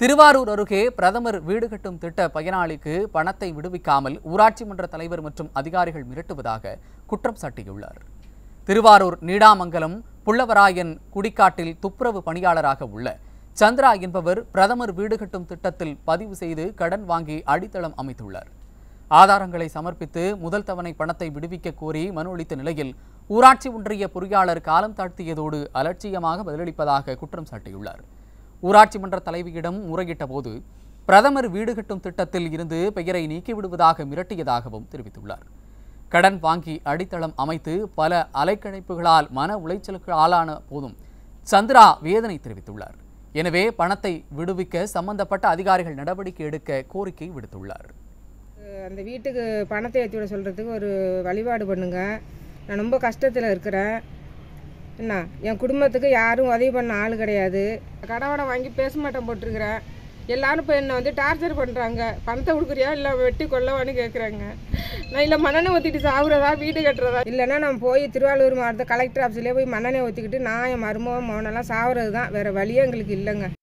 திருவாரூர் அருகே பிரதமர் வீடு கட்டும் திட்ட பயனாளிக்கு பணத்தை விடுவிக்காமல் ஊராட்சி மன்ற தலைவர் மற்றும் அதிகாரிகள் மிரட்டுவதாக குற்றம் சாட்டியுள்ளார் திருவாரூர் நீடாமங்கலம் புள்ளவராயன் குடிக்காட்டில் துப்புரவு பணியாளராக உள்ள சந்திரா என்பவர் பிரதமர் வீடு கட்டும் திட்டத்தில் பதிவு செய்து கடன் வாங்கி அடித்தளம் அமைத்துள்ளார் ஆதாரங்களை சமர்ப்பித்து முதல் தவணை பணத்தை விடுவிக்க கோரி மனு அளித்த நிலையில் ஊராட்சி ஒன்றிய பொறியாளர் காலம் தாழ்த்தியதோடு அலட்சியமாக பதிலளிப்பதாக குற்றம் சாட்டியுள்ளார் ஊராட்சி மன்ற தலைவியிடம் முறையிட்ட போது பிரதமர் வீடு கட்டும் திட்டத்தில் இருந்து பெயரை நீக்கிவிடுவதாக மிரட்டியதாகவும் தெரிவித்துள்ளார் கடன் வாங்கி அடித்தளம் அமைத்து பல அலைக்கழிப்புகளால் மன உளைச்சலுக்கு ஆளான போதும் சந்திரா வேதனை தெரிவித்துள்ளார் எனவே பணத்தை விடுவிக்க சம்பந்தப்பட்ட அதிகாரிகள் நடவடிக்கை எடுக்க கோரிக்கை விடுத்துள்ளார் அந்த வீட்டுக்கு பணத்தை ஏற்றி விட சொல்கிறதுக்கு ஒரு வழிபாடு பண்ணுங்க நான் ரொம்ப கஷ்டத்தில் இருக்கிறேன் என்ன என் குடும்பத்துக்கு யாரும் உதவி பண்ண ஆள் கிடையாது கடவாடை வாங்கி பேச மாட்டேன் போட்டிருக்கிறேன் எல்லாரும் இப்போ என்னை வந்து டார்ச்சர் பண்ணுறாங்க பணத்தை கொடுக்குறியா இல்லை வெட்டி கொல்லவான்னு கேட்குறாங்க நான் இல்லை மண்ணெண்ணை ஊற்றிட்டு சாப்பிட்றதா வீடு கட்டுறதா இல்லைன்னா நான் போய் திருவாரூர் மாவட்டத்தை கலெக்டர் ஆஃபீஸ்லேயே போய் மண்ணெண்ணை ஊற்றிக்கிட்டு நான் என் மருமகம் மோனெல்லாம் சாப்பிட்றது தான் வேறு வழியே எங்களுக்கு இல்லைங்க